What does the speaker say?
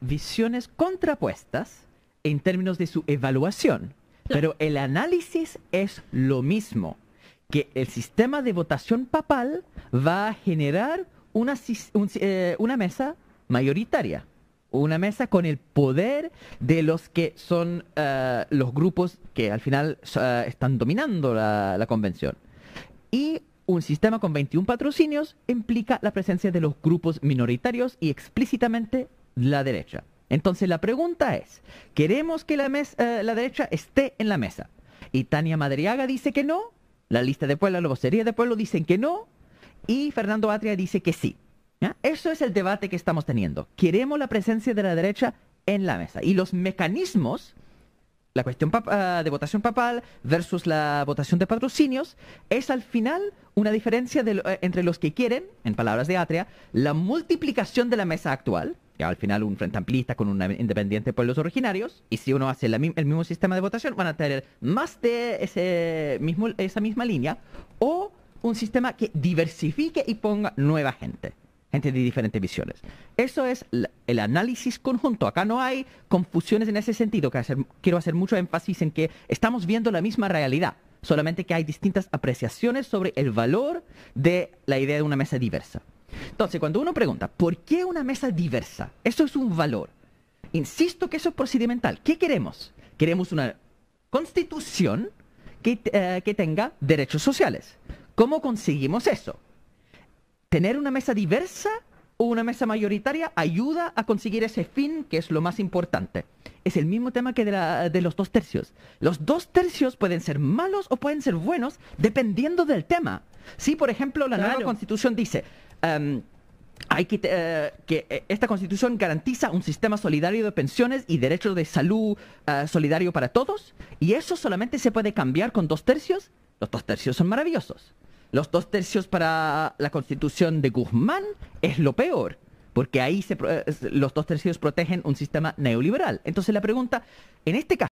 visiones contrapuestas en términos de su evaluación, pero el análisis es lo mismo, que el sistema de votación papal va a generar una, eh, mesa mayoritaria, una mesa con el poder de los que son eh, los grupos que al final eh, están dominando la, la convención. Y un sistema con 21 patrocinios implica la presencia de los grupos minoritarios y explícitamente la derecha. Entonces la pregunta es, ¿queremos que la, eh, la derecha esté en la mesa? Y Tania Madriaga dice que no, la lista de pueblo, la vocería de Pueblo dicen que no, y Fernando Atria dice que sí. Eso es el debate que estamos teniendo. ¿Queremos la presencia de la derecha en la mesa? Y los mecanismos, la cuestión ah, de votación papal versus la votación de patrocinios, es al final una diferencia eh, entre los que quieren, en palabras de Atria, la multiplicación de la mesa actual, al final un frente amplista con un independiente pueblos originarios. Y si uno hace el mismo sistema de votación, van a tener más de esa misma línea o un sistema que diversifique y ponga nueva gente. Gente de diferentes visiones. Eso es el análisis conjunto. Acá no hay confusiones en ese sentido. Quiero hacer mucho énfasis en que estamos viendo la misma realidad solamente que hay distintas apreciaciones sobre el valor de la idea de una mesa diversa. Entonces, cuando uno pregunta, ¿por qué una mesa diversa? Eso es un valor. Insisto que eso es procedimental. ¿Qué queremos? Queremos una constitución que, eh, que tenga derechos sociales. ¿Cómo conseguimos eso? Tener una mesa diversa o una mesa mayoritaria ayuda a conseguir ese fin que es lo más importante. Es el mismo tema que de, la, de, los dos tercios. Los dos tercios pueden ser malos o pueden ser buenos dependiendo del tema. Si, por ejemplo, la nueva constitución dice, Em, hay que, eh, eh, esta constitución garantiza un sistema solidario de pensiones y derechos de salud eh, solidario para todos, y eso solamente se puede cambiar con dos tercios. Los dos tercios son maravillosos. Los dos tercios para la constitución de Guzmán es lo peor, porque ahí los dos tercios protegen un sistema neoliberal. Entonces la pregunta, en este caso,